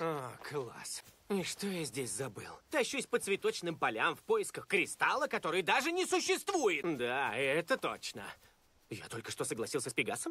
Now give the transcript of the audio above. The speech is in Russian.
О, а, класс. И что я здесь забыл? Тащусь по цветочным полям в поисках кристалла, который даже не существует. Да, это точно. Я только что согласился с Пегасом?